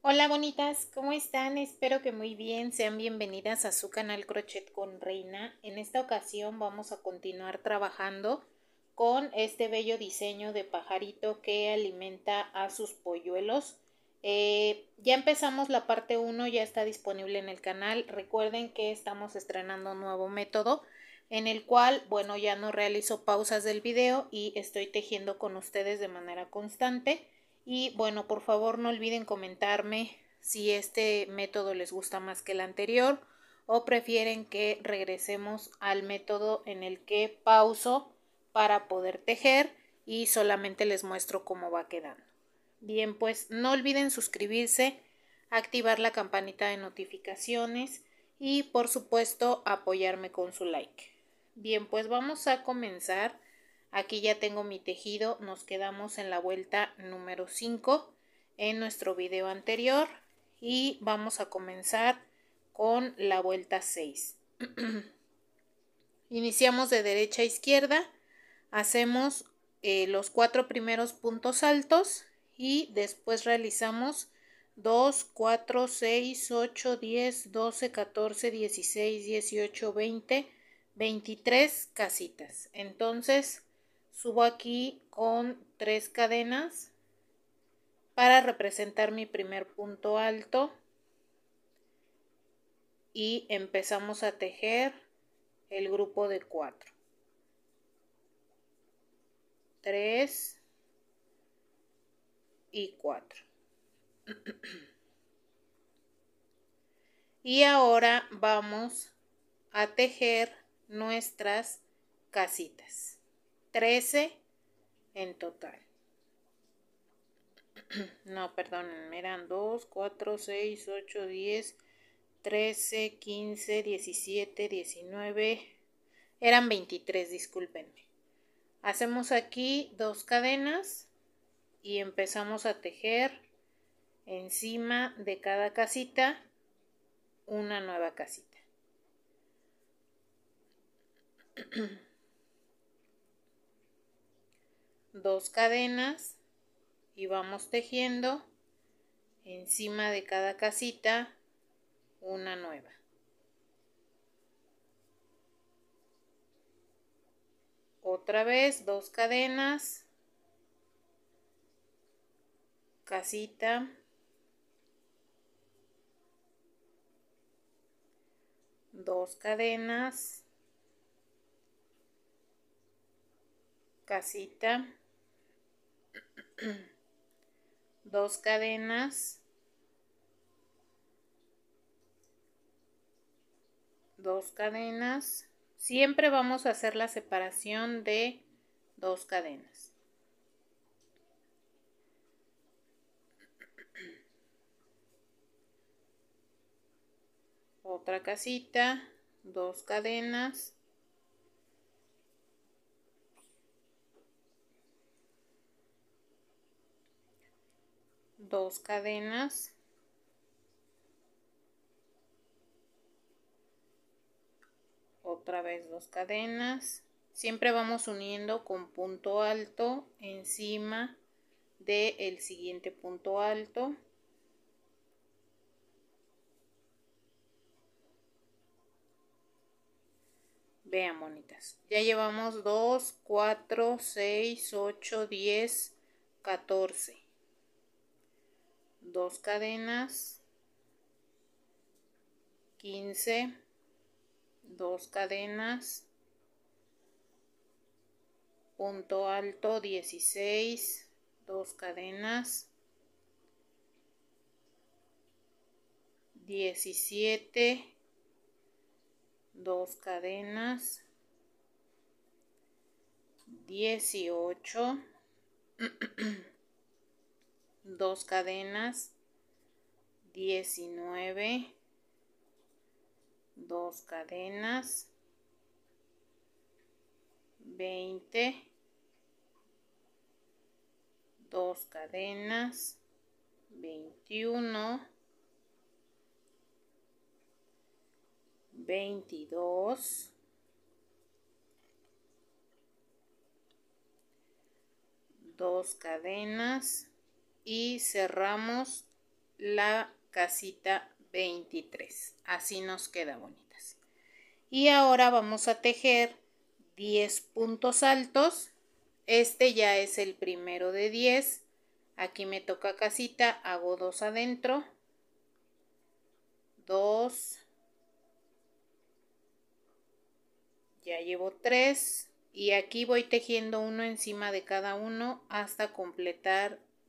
Hola bonitas, ¿cómo están? Espero que muy bien. Sean bienvenidas a su canal Crochet con Reina. En esta ocasión vamos a continuar trabajando con este bello diseño de pajarito que alimenta a sus polluelos. Eh, ya empezamos la parte 1, ya está disponible en el canal. Recuerden que estamos estrenando un nuevo método en el cual, bueno, ya no realizo pausas del video y estoy tejiendo con ustedes de manera constante. Y bueno, por favor no olviden comentarme si este método les gusta más que el anterior o prefieren que regresemos al método en el que pauso para poder tejer y solamente les muestro cómo va quedando. Bien, pues no olviden suscribirse, activar la campanita de notificaciones y por supuesto apoyarme con su like. Bien, pues vamos a comenzar Aquí ya tengo mi tejido, nos quedamos en la vuelta número 5 en nuestro video anterior y vamos a comenzar con la vuelta 6. Iniciamos de derecha a izquierda, hacemos eh, los cuatro primeros puntos altos y después realizamos 2, 4, 6, 8, 10, 12, 14, 16, 18, 20, 23 casitas. Entonces, subo aquí con tres cadenas para representar mi primer punto alto y empezamos a tejer el grupo de cuatro. tres y cuatro y ahora vamos a tejer nuestras casitas 13 en total. No, perdonen, eran 2, 4, 6, 8, 10, 13, 15, 17, 19. Eran 23, discúlpenme. Hacemos aquí dos cadenas y empezamos a tejer encima de cada casita una nueva casita. dos cadenas y vamos tejiendo encima de cada casita una nueva otra vez dos cadenas casita dos cadenas casita dos cadenas, dos cadenas, siempre vamos a hacer la separación de dos cadenas. Otra casita, dos cadenas, dos cadenas otra vez dos cadenas siempre vamos uniendo con punto alto encima del siguiente punto alto vean bonitas ya llevamos 2 4 6 8 10 14 dos cadenas 15 dos cadenas punto alto 16 dos cadenas 17 dos cadenas 18 dos cadenas 19 dos cadenas 20 dos cadenas 21 22 2 cadenas y cerramos la casita 23. Así nos queda bonitas. Y ahora vamos a tejer 10 puntos altos. Este ya es el primero de 10. Aquí me toca casita, hago dos adentro. 2. Ya llevo 3 y aquí voy tejiendo uno encima de cada uno hasta completar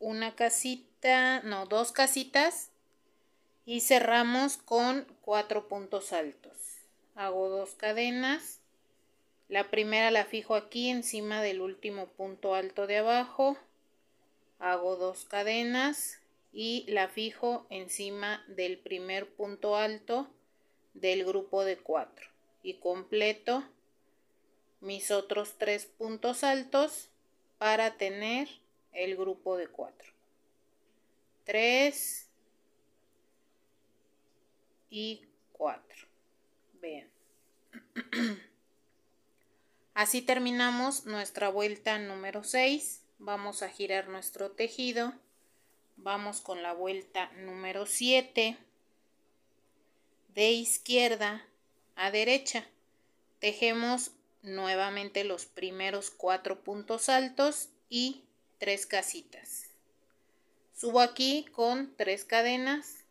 una casita, no, dos casitas y cerramos con cuatro puntos altos. Hago dos cadenas. La primera la fijo aquí encima del último punto alto de abajo. Hago dos cadenas y la fijo encima del primer punto alto del grupo de cuatro y completo mis otros tres puntos altos para tener el grupo de cuatro. 3 y 4, Vean. Así terminamos nuestra vuelta número 6. Vamos a girar nuestro tejido. Vamos con la vuelta número 7. De izquierda a derecha. Tejemos nuevamente los primeros cuatro puntos altos y tres casitas. Subo aquí con tres cadenas.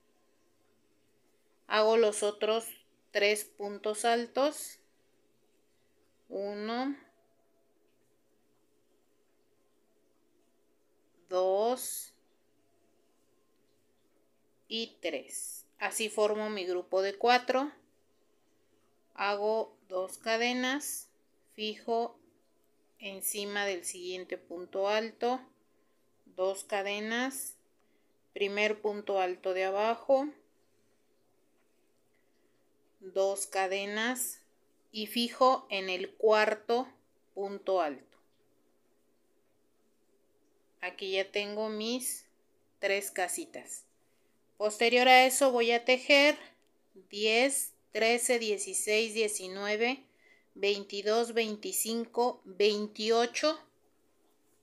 Hago los otros tres puntos altos. Uno. Dos. Y tres. Así formo mi grupo de cuatro. Hago dos cadenas. Fijo encima del siguiente punto alto, dos cadenas, primer punto alto de abajo, dos cadenas y fijo en el cuarto punto alto. Aquí ya tengo mis tres casitas. Posterior a eso voy a tejer 10, 13, 16, 19, 22, 25, 28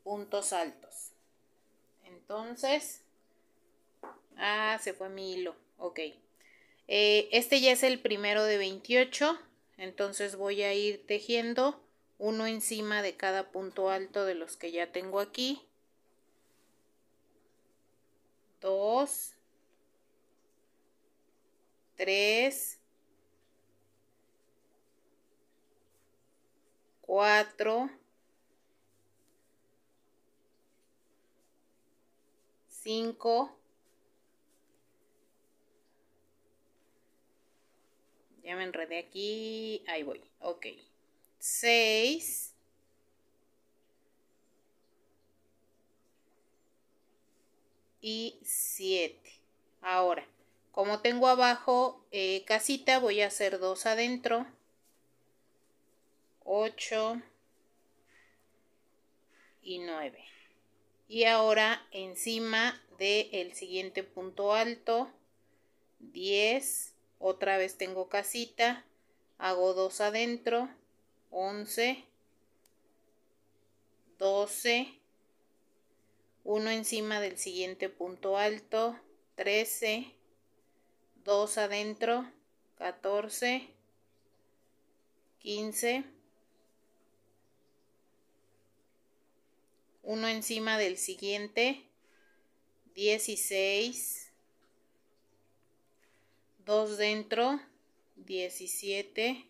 puntos altos. Entonces, ah, se fue mi hilo, ok. Eh, este ya es el primero de 28, entonces voy a ir tejiendo uno encima de cada punto alto de los que ya tengo aquí. 2 3 4, 5, ya me enredé aquí, ahí voy, ok, 6, y 7. Ahora, como tengo abajo eh, casita, voy a hacer dos adentro. 8 y 9 y ahora encima del siguiente punto alto 10 otra vez tengo casita hago 2 adentro 11 12 1 encima del siguiente punto alto 13 2 adentro 14 15 uno encima del siguiente, 16, 2 dentro, 17,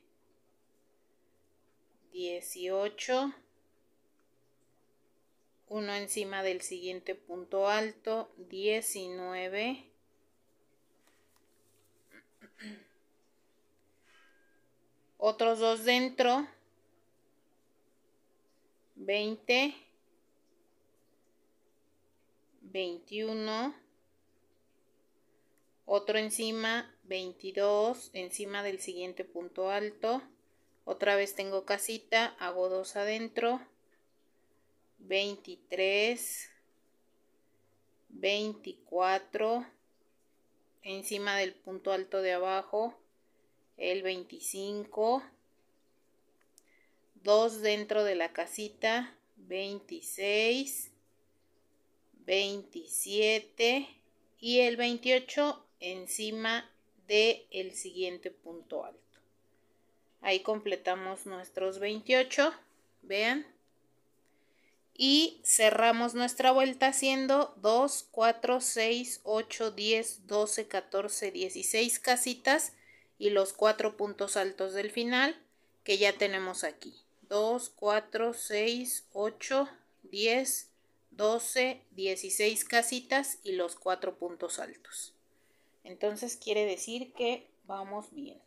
18, uno encima del siguiente punto alto, 19, otros dos dentro, 20, 21, otro encima, 22, encima del siguiente punto alto, otra vez tengo casita, hago dos adentro, 23, 24, encima del punto alto de abajo, el 25, 2 dentro de la casita, 26, 27 y el 28 encima del el siguiente punto alto. Ahí completamos nuestros 28, vean. Y cerramos nuestra vuelta haciendo 2, 4, 6, 8, 10, 12, 14, 16 casitas y los 4 puntos altos del final que ya tenemos aquí. 2, 4, 6, 8, 10, 12, 16 casitas y los cuatro puntos altos. Entonces quiere decir que vamos bien.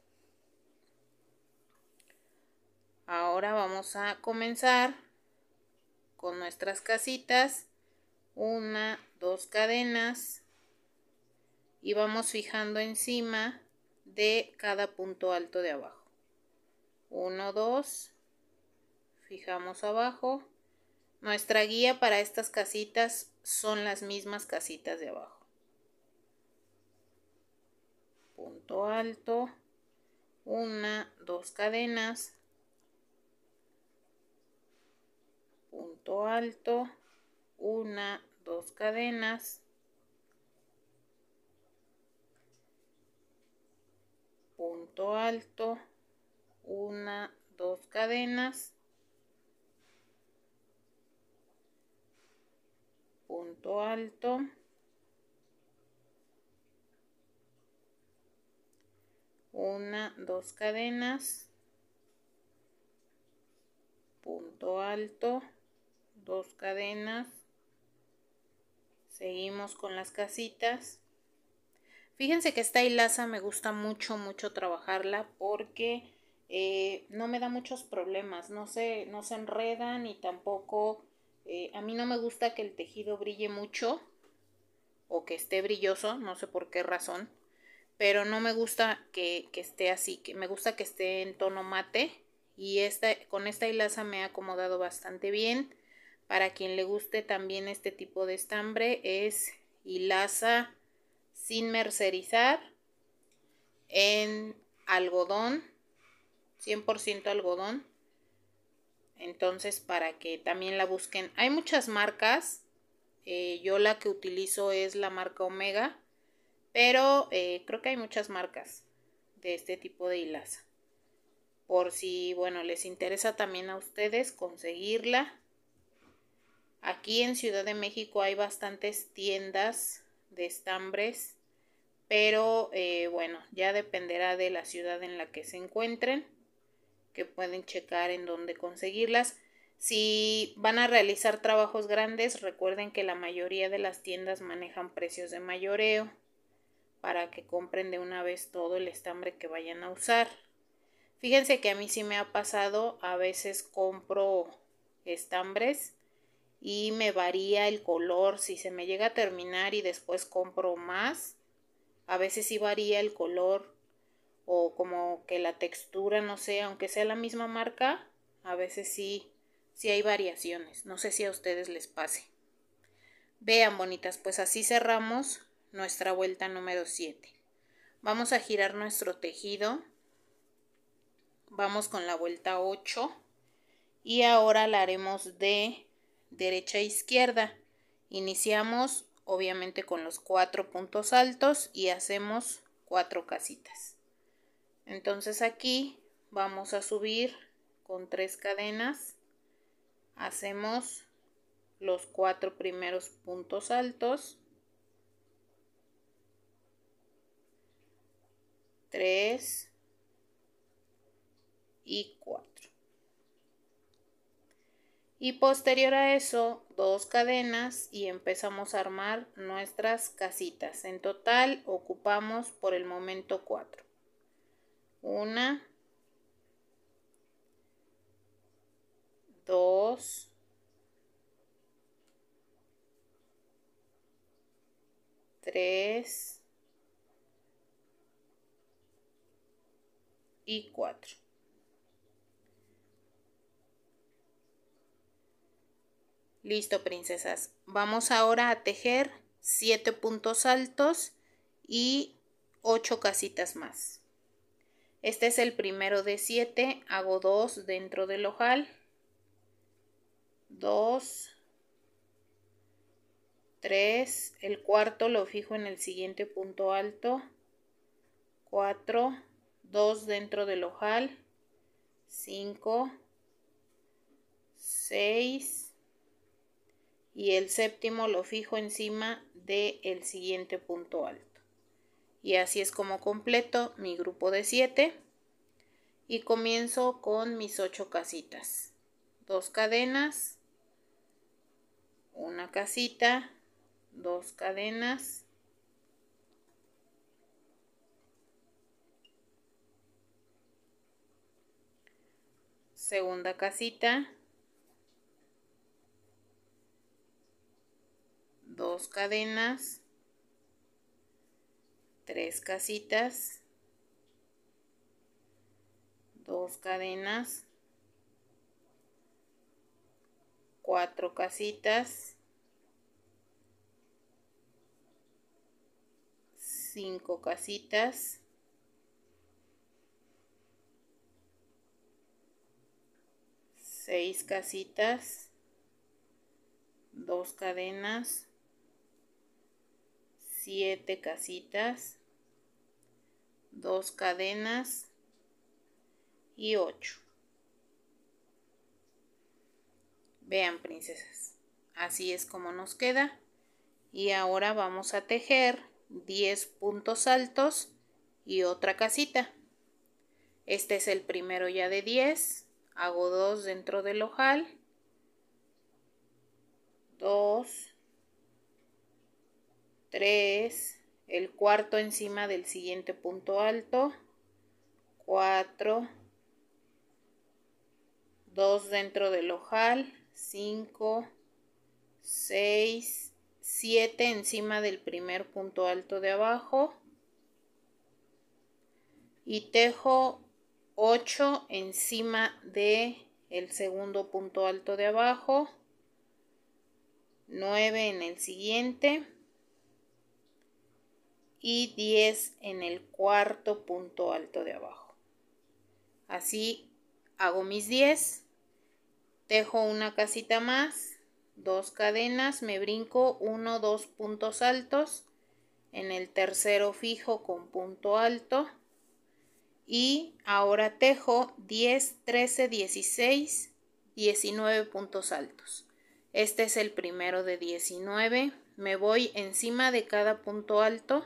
Ahora vamos a comenzar con nuestras casitas. Una, dos cadenas. Y vamos fijando encima de cada punto alto de abajo. 1, 2. Fijamos abajo. Nuestra guía para estas casitas son las mismas casitas de abajo. Punto alto, una, dos cadenas, punto alto, una, dos cadenas, punto alto, una, dos cadenas, punto alto una dos cadenas punto alto dos cadenas seguimos con las casitas fíjense que esta hilaza me gusta mucho mucho trabajarla porque eh, no me da muchos problemas no se no se enredan y tampoco eh, a mí no me gusta que el tejido brille mucho o que esté brilloso, no sé por qué razón, pero no me gusta que, esté así, que me gusta que esté en tono mate y con esta hilaza me ha acomodado bastante bien. Para quien le guste también este tipo de estambre es hilaza sin mercerizar en algodón, 100% algodón entonces, para que también la busquen. Hay muchas marcas. Eh, yo la que utilizo es la marca Omega. Pero eh, creo que hay muchas marcas de este tipo de hilaza. Por si, bueno, les interesa también a ustedes conseguirla. Aquí en Ciudad de México hay bastantes tiendas de estambres. Pero eh, bueno, ya dependerá de la ciudad en la que se encuentren que pueden checar en dónde conseguirlas. Si van a realizar trabajos grandes, recuerden que la mayoría de las tiendas manejan precios de mayoreo para que compren de una vez todo el estambre que vayan a usar. Fíjense que a mí sí me ha pasado, a veces compro estambres y me varía el color, si se me llega a terminar y después compro más, a veces sí varía el color o como que la textura, no sé, aunque sea la misma marca, a veces sí, sí hay variaciones. No sé si a ustedes les pase. Vean, bonitas, pues así cerramos nuestra vuelta número 7. Vamos a girar nuestro tejido. Vamos con la vuelta 8. Y ahora la haremos de derecha a izquierda. Iniciamos obviamente con los cuatro puntos altos y hacemos cuatro casitas entonces aquí vamos a subir con tres cadenas hacemos los cuatro primeros puntos altos 3 y 4 y posterior a eso dos cadenas y empezamos a armar nuestras casitas en total ocupamos por el momento 4 una. Dos. Tres. Y cuatro. Listo, princesas. Vamos ahora a tejer siete puntos altos y ocho casitas más. Este es el primero de 7. Hago 2 dentro del ojal. 2, 3. El cuarto lo fijo en el siguiente punto alto. 4, 2 dentro del ojal. 5, 6. Y el séptimo lo fijo encima del el siguiente punto alto y así es como completo mi grupo de siete y comienzo con mis ocho casitas dos cadenas una casita dos cadenas segunda casita dos cadenas tres casitas, dos cadenas, cuatro casitas, cinco casitas, seis casitas, dos cadenas, siete casitas, dos cadenas y 8 vean princesas así es como nos queda y ahora vamos a tejer 10 puntos altos y otra casita este es el primero ya de 10 hago 2 dentro del ojal 2 3 el cuarto encima del siguiente punto alto, 4, 2 dentro del ojal, 5, 6, 7 encima del primer punto alto de abajo y tejo 8 encima de el segundo punto alto de abajo 9 en el siguiente y 10 en el cuarto punto alto de abajo. Así hago mis 10, tejo una casita más, dos cadenas, me brinco 1 2 puntos altos, en el tercero fijo con punto alto y ahora tejo 10, 13, 16, 19 puntos altos. Este es el primero de 19, me voy encima de cada punto alto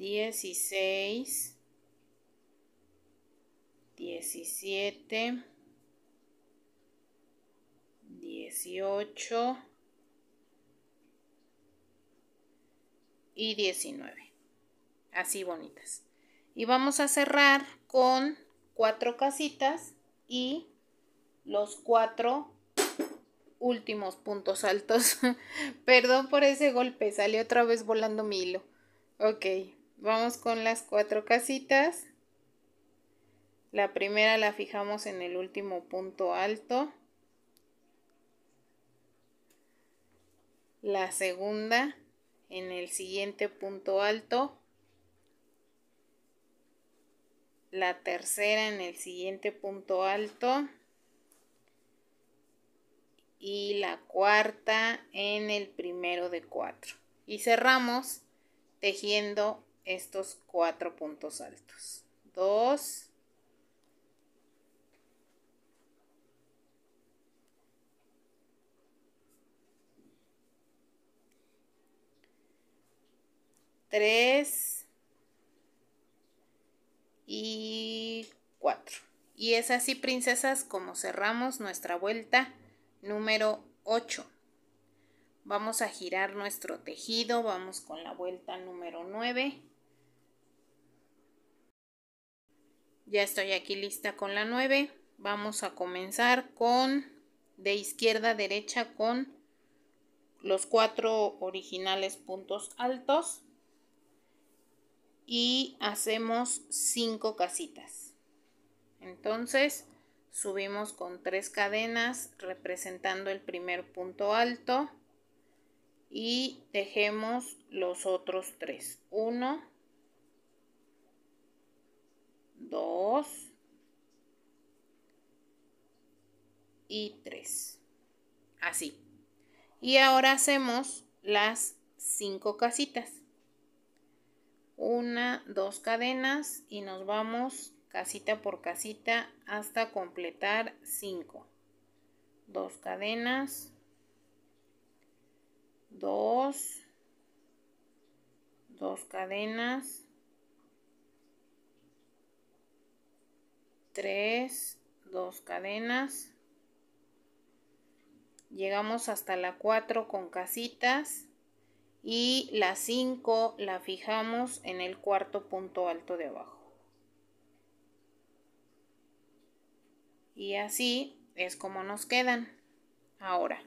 dieciséis, diecisiete, dieciocho y diecinueve. Así bonitas. Y vamos a cerrar con cuatro casitas y los cuatro últimos puntos altos. Perdón por ese golpe, salió otra vez volando mi hilo. Ok, Vamos con las cuatro casitas. La primera la fijamos en el último punto alto. La segunda en el siguiente punto alto. La tercera en el siguiente punto alto. Y la cuarta en el primero de cuatro. Y cerramos tejiendo estos cuatro puntos altos. Dos. Tres. Y cuatro. Y es así, princesas, como cerramos nuestra vuelta número 8. Vamos a girar nuestro tejido, vamos con la vuelta número 9. Ya estoy aquí lista con la 9. Vamos a comenzar con de izquierda a derecha con los cuatro originales puntos altos y hacemos 5 casitas. Entonces subimos con tres cadenas representando el primer punto alto y tejemos los otros tres. 1, 2 y 3. Así. Y ahora hacemos las 5 casitas. Una, dos cadenas y nos vamos casita por casita hasta completar 5. Dos cadenas. 2 dos cadenas 3, 2 cadenas. Llegamos hasta la 4 con casitas y la 5 la fijamos en el cuarto punto alto de abajo. Y así es como nos quedan. Ahora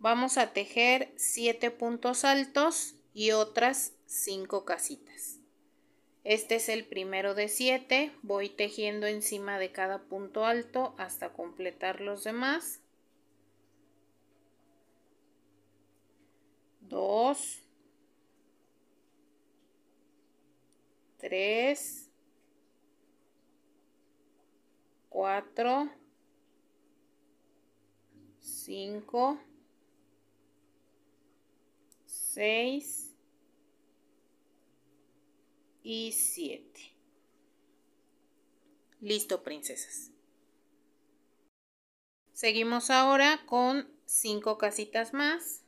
vamos a tejer 7 puntos altos y otras 5 casitas. Este es el primero de 7. Voy tejiendo encima de cada punto alto hasta completar los demás. 2, 3, 4, 5, 6, y 7. Listo, princesas. Seguimos ahora con 5 casitas más.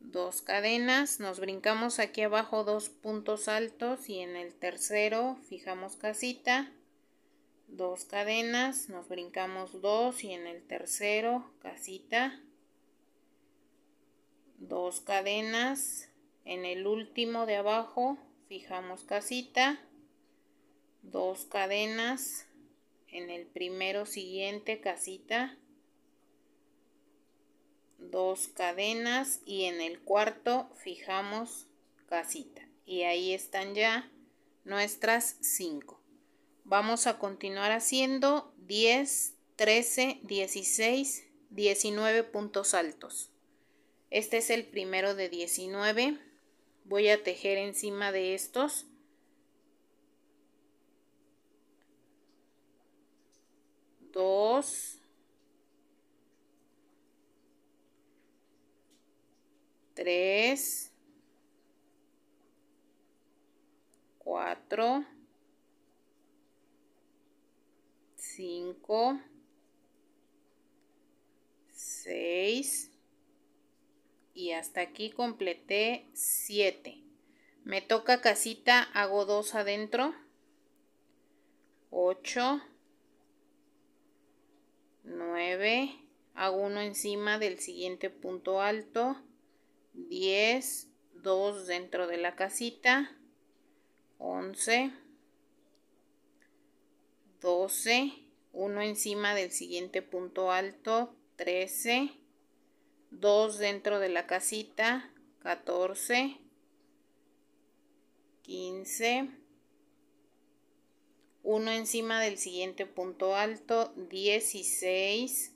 Dos cadenas, nos brincamos aquí abajo dos puntos altos y en el tercero fijamos casita. Dos cadenas, nos brincamos dos y en el tercero casita. Dos cadenas, en el último de abajo fijamos casita dos cadenas en el primero siguiente casita dos cadenas y en el cuarto fijamos casita y ahí están ya nuestras cinco. vamos a continuar haciendo 10 13 16 19 puntos altos este es el primero de 19 Voy a tejer encima de estos. 2 3 4 5 6 y hasta aquí completé 7 me toca casita hago 2 adentro 8 9 hago 1 encima del siguiente punto alto 10 2 dentro de la casita 11 12 1 encima del siguiente punto alto 13 2 dentro de la casita, 14, 15, 1 encima del siguiente punto alto, 16,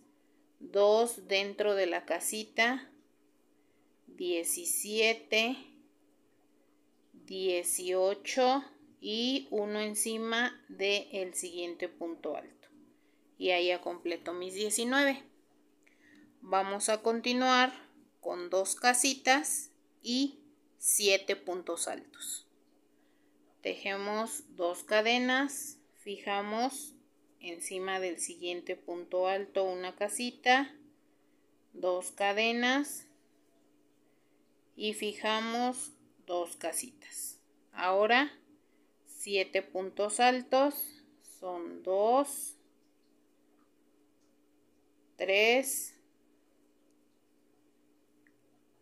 2 dentro de la casita, 17, 18 y 1 encima del siguiente punto alto. Y ahí ya completo mis 19. Vamos a continuar con dos casitas y siete puntos altos. Tejemos dos cadenas, fijamos encima del siguiente punto alto una casita, dos cadenas y fijamos dos casitas. Ahora siete puntos altos son 2, 3,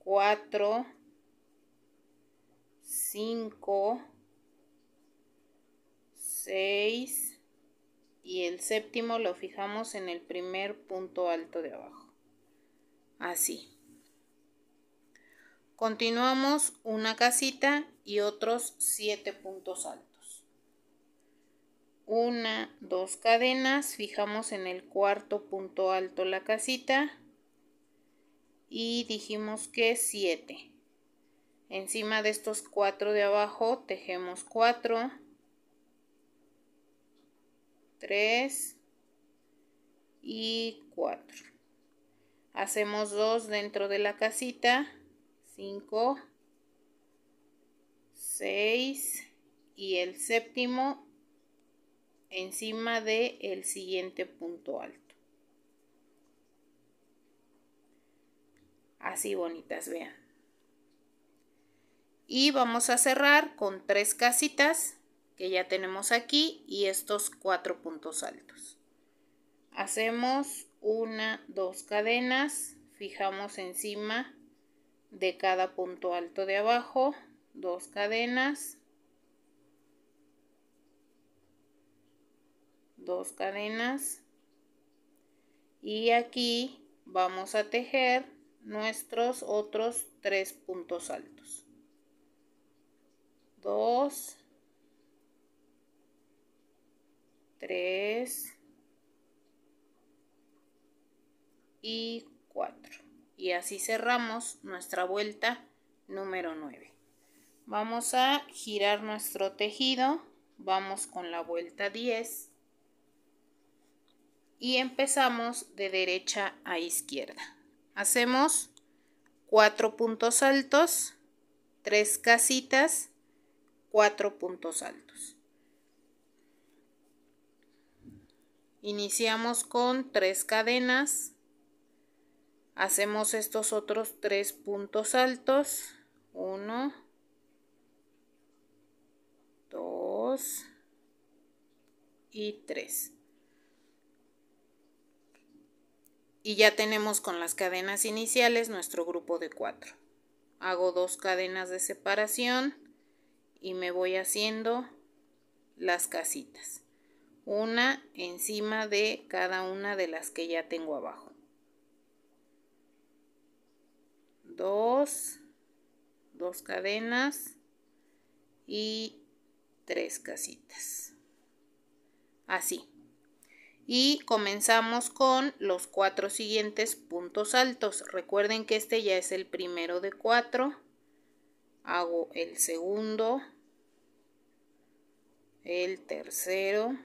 4, 5, 6 y el séptimo lo fijamos en el primer punto alto de abajo. Así. Continuamos una casita y otros 7 puntos altos. Una, dos cadenas, fijamos en el cuarto punto alto la casita y dijimos que 7 encima de estos 4 de abajo tejemos 4 3 y 4 hacemos 2 dentro de la casita 5 6 y el séptimo encima de el siguiente punto alto así bonitas, vean. Y vamos a cerrar con tres casitas que ya tenemos aquí y estos cuatro puntos altos. Hacemos una, dos cadenas, fijamos encima de cada punto alto de abajo, dos cadenas, dos cadenas y aquí vamos a tejer nuestros otros tres puntos altos. 2 3 y 4 Y así cerramos nuestra vuelta número 9. Vamos a girar nuestro tejido. Vamos con la vuelta 10. Y empezamos de derecha a izquierda hacemos 4 puntos altos, 3 casitas, 4 puntos altos. Iniciamos con 3 cadenas, hacemos estos otros 3 puntos altos, 1, 2 y 3. y ya tenemos con las cadenas iniciales nuestro grupo de cuatro. Hago dos cadenas de separación y me voy haciendo las casitas. Una encima de cada una de las que ya tengo abajo. Dos, dos cadenas y tres casitas. Así y comenzamos con los cuatro siguientes puntos altos recuerden que este ya es el primero de cuatro hago el segundo el tercero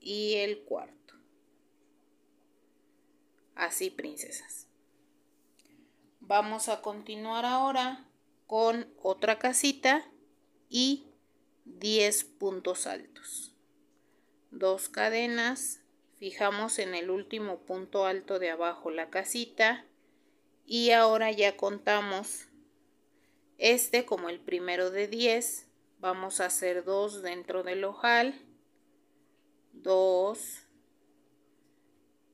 y el cuarto así princesas vamos a continuar ahora con otra casita y 10 puntos altos dos cadenas, fijamos en el último punto alto de abajo la casita y ahora ya contamos este como el primero de 10, vamos a hacer dos dentro del ojal, 2,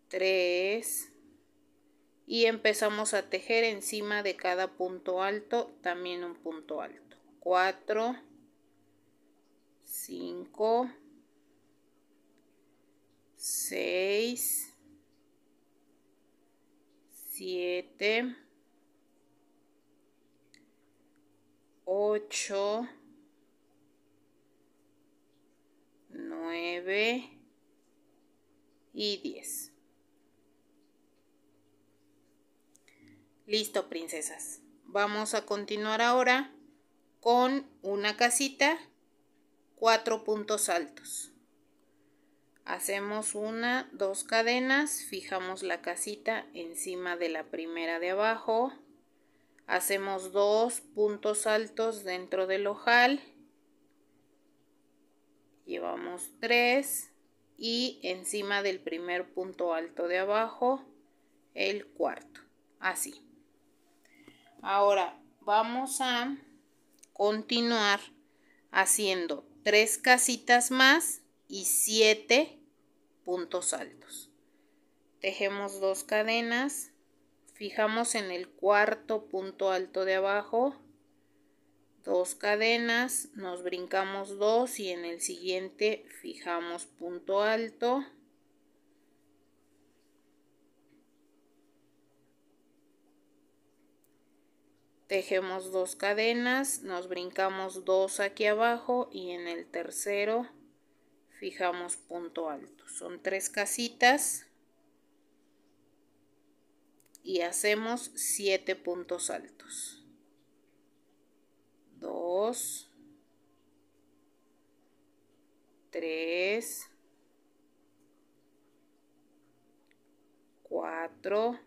3 y empezamos a tejer encima de cada punto alto también un punto alto, 4, 5, 6, 7, 8, 9 y 10. Listo, princesas. Vamos a continuar ahora con una casita, cuatro puntos altos hacemos una, dos cadenas, fijamos la casita encima de la primera de abajo, hacemos dos puntos altos dentro del ojal, llevamos tres y encima del primer punto alto de abajo el cuarto, así. Ahora vamos a continuar haciendo tres casitas más y 7 puntos altos. Tejemos dos cadenas, fijamos en el cuarto punto alto de abajo, dos cadenas, nos brincamos dos y en el siguiente fijamos punto alto. Tejemos dos cadenas, nos brincamos dos aquí abajo y en el tercero fijamos punto alto. Son tres casitas y hacemos siete puntos altos. 2, 3, 4,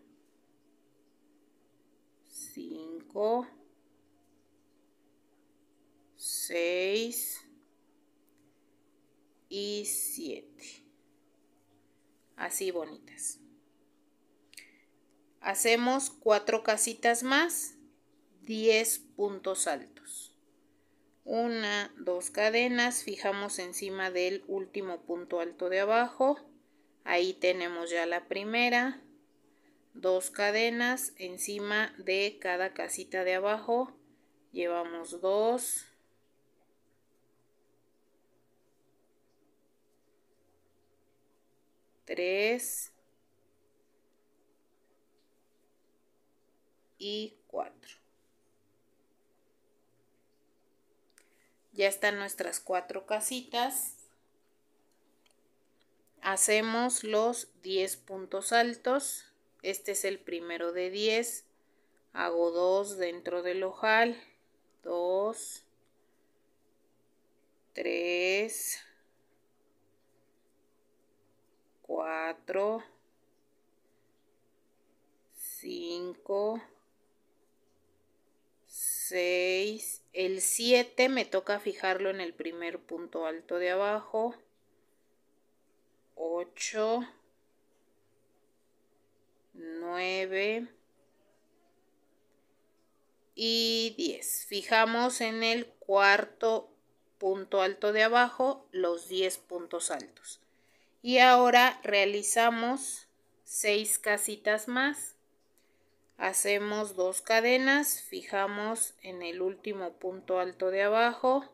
5, 6, 7 y 7. Así bonitas. Hacemos cuatro casitas más, 10 puntos altos. Una, dos cadenas, fijamos encima del último punto alto de abajo. Ahí tenemos ya la primera. Dos cadenas encima de cada casita de abajo. Llevamos dos 3 y 4. Ya están nuestras cuatro casitas. Hacemos los 10 puntos altos. Este es el primero de 10. Hago 2 dentro del ojal. 2, 3, 4, 5, 6, el 7 me toca fijarlo en el primer punto alto de abajo, 8, 9 y 10. Fijamos en el cuarto punto alto de abajo los 10 puntos altos y ahora realizamos seis casitas más hacemos dos cadenas fijamos en el último punto alto de abajo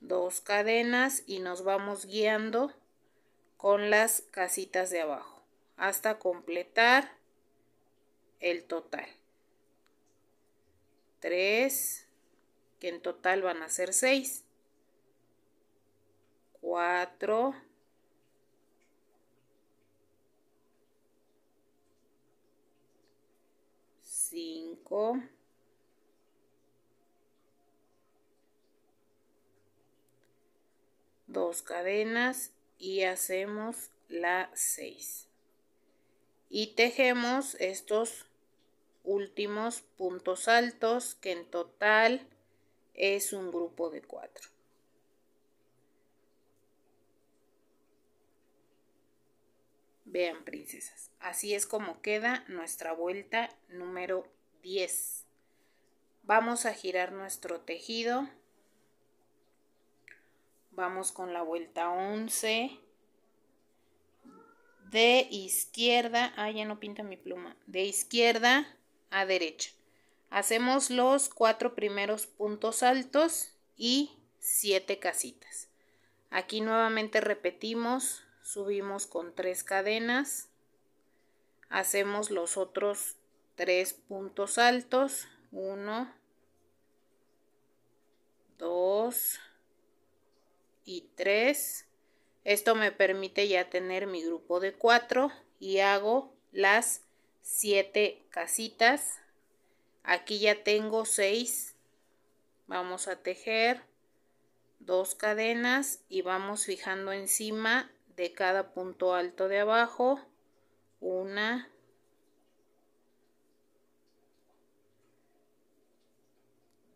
dos cadenas y nos vamos guiando con las casitas de abajo hasta completar el total 3 que en total van a ser 6 4 dos cadenas y hacemos la 6 y tejemos estos últimos puntos altos que en total es un grupo de 4 Vean, princesas, así es como queda nuestra vuelta número 10. Vamos a girar nuestro tejido. Vamos con la vuelta 11. De izquierda, ah, ya no pinta mi pluma, de izquierda a derecha. Hacemos los cuatro primeros puntos altos y siete casitas. Aquí nuevamente repetimos, subimos con tres cadenas, hacemos los otros tres puntos altos. Uno, dos y tres. Esto me permite ya tener mi grupo de cuatro y hago las siete casitas. Aquí ya tengo seis. Vamos a tejer dos cadenas y vamos fijando encima de cada punto alto de abajo. Una,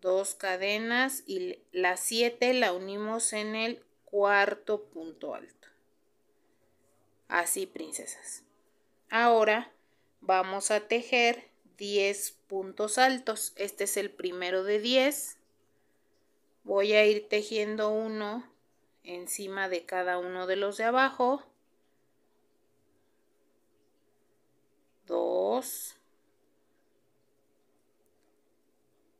dos cadenas y las 7 la unimos en el cuarto punto alto. Así, princesas. Ahora vamos a tejer 10 puntos altos. Este es el primero de 10. Voy a ir tejiendo uno encima de cada uno de los de abajo. 2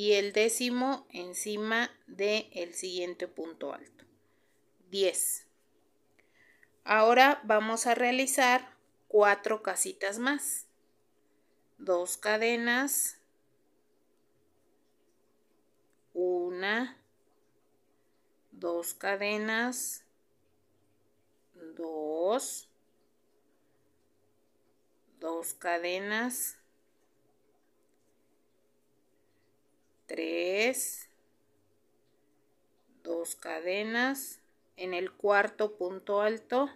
y el décimo encima de el siguiente punto alto. 10. Ahora vamos a realizar cuatro casitas más. Dos cadenas. Una. Dos cadenas. Dos. Dos cadenas 3, dos cadenas. En el cuarto punto alto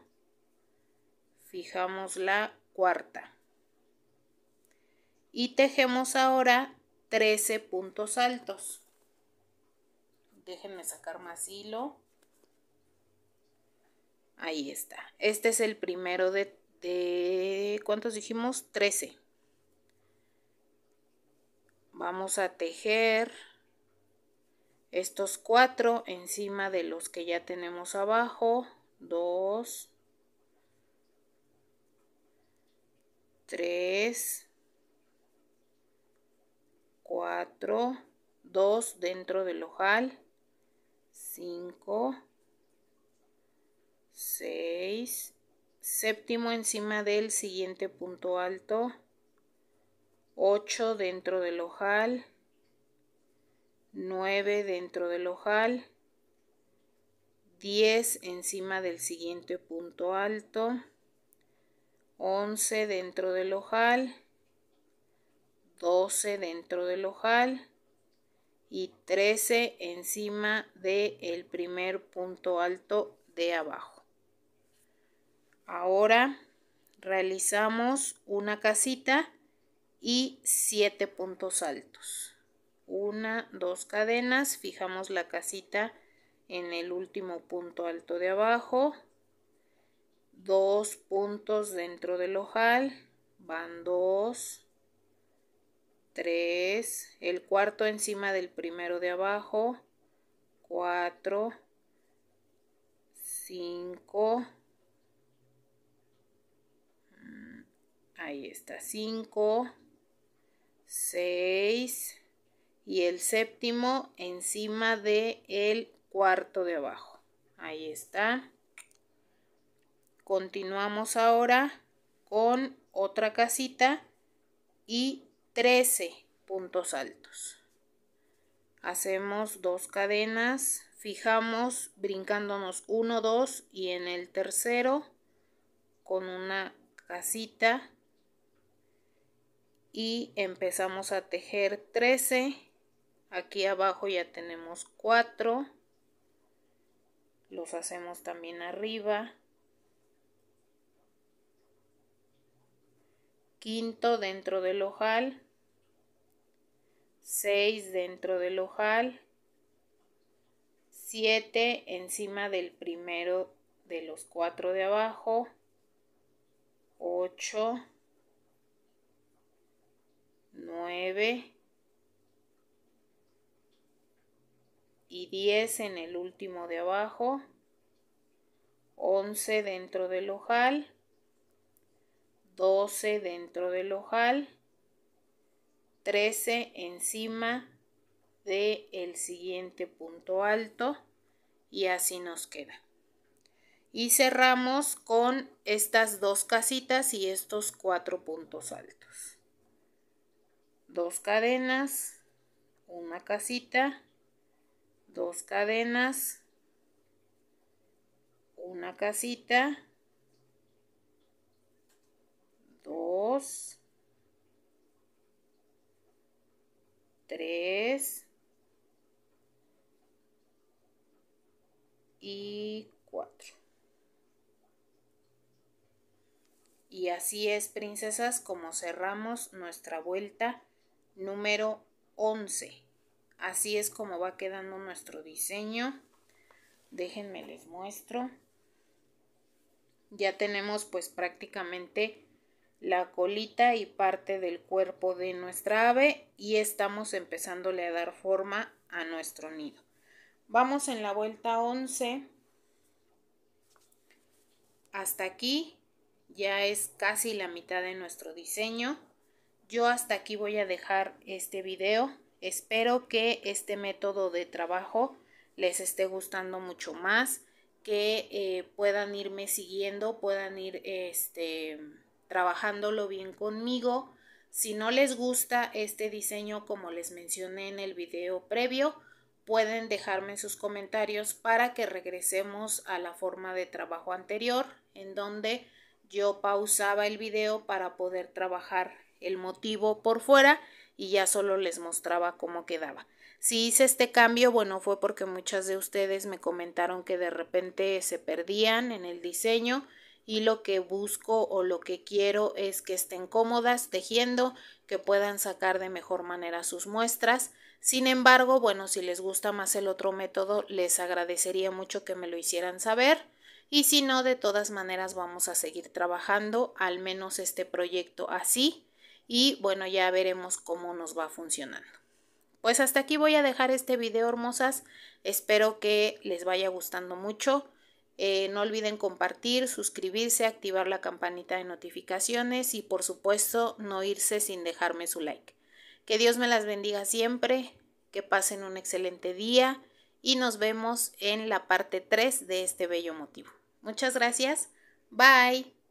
fijamos la cuarta. Y tejemos ahora 13 puntos altos. Déjenme sacar más hilo. Ahí está. Este es el primero de, de ¿cuántos dijimos? 13 vamos a tejer estos cuatro encima de los que ya tenemos abajo dos tres cuatro dos dentro del ojal cinco seis séptimo encima del siguiente punto alto 8 dentro del ojal, 9 dentro del ojal, 10 encima del siguiente punto alto, 11 dentro del ojal, 12 dentro del ojal y 13 encima del primer punto alto de abajo. Ahora realizamos una casita y 7 puntos altos. Una, dos cadenas, fijamos la casita en el último punto alto de abajo, dos puntos dentro del ojal, van dos, tres, el cuarto encima del primero de abajo, cuatro, cinco, mm, ahí está, cinco, 6 y el séptimo encima de el cuarto de abajo. Ahí está. Continuamos ahora con otra casita y 13 puntos altos. Hacemos dos cadenas, fijamos brincándonos 1, 2 y en el tercero con una casita y empezamos a tejer 13 aquí abajo ya tenemos 4 los hacemos también arriba quinto dentro del ojal 6 dentro del ojal 7 encima del primero de los 4 de abajo 8 9 y 10 en el último de abajo, 11 dentro del ojal, 12 dentro del ojal, 13 encima del siguiente punto alto y así nos queda. Y cerramos con estas dos casitas y estos cuatro puntos altos dos cadenas, una casita, dos cadenas, una casita, dos, tres y cuatro. Y así es, princesas, como cerramos nuestra vuelta número 11. Así es como va quedando nuestro diseño. Déjenme les muestro. Ya tenemos pues prácticamente la colita y parte del cuerpo de nuestra ave y estamos empezándole a dar forma a nuestro nido. Vamos en la vuelta 11. Hasta aquí ya es casi la mitad de nuestro diseño. Yo hasta aquí voy a dejar este video. Espero que este método de trabajo les esté gustando mucho más, que eh, puedan irme siguiendo, puedan ir este, trabajándolo bien conmigo. Si no les gusta este diseño, como les mencioné en el video previo, pueden dejarme sus comentarios para que regresemos a la forma de trabajo anterior, en donde yo pausaba el video para poder trabajar el motivo por fuera y ya solo les mostraba cómo quedaba. Si hice este cambio, bueno, fue porque muchas de ustedes me comentaron que de repente se perdían en el diseño y lo que busco o lo que quiero es que estén cómodas tejiendo, que puedan sacar de mejor manera sus muestras. Sin embargo, bueno, si les gusta más el otro método, les agradecería mucho que me lo hicieran saber. Y si no, de todas maneras vamos a seguir trabajando, al menos este proyecto así y bueno, ya veremos cómo nos va funcionando. Pues hasta aquí voy a dejar este video, hermosas. Espero que les vaya gustando mucho. Eh, no olviden compartir, suscribirse, activar la campanita de notificaciones y por supuesto no irse sin dejarme su like. Que Dios me las bendiga siempre, que pasen un excelente día y nos vemos en la parte 3 de este bello motivo. Muchas gracias. Bye.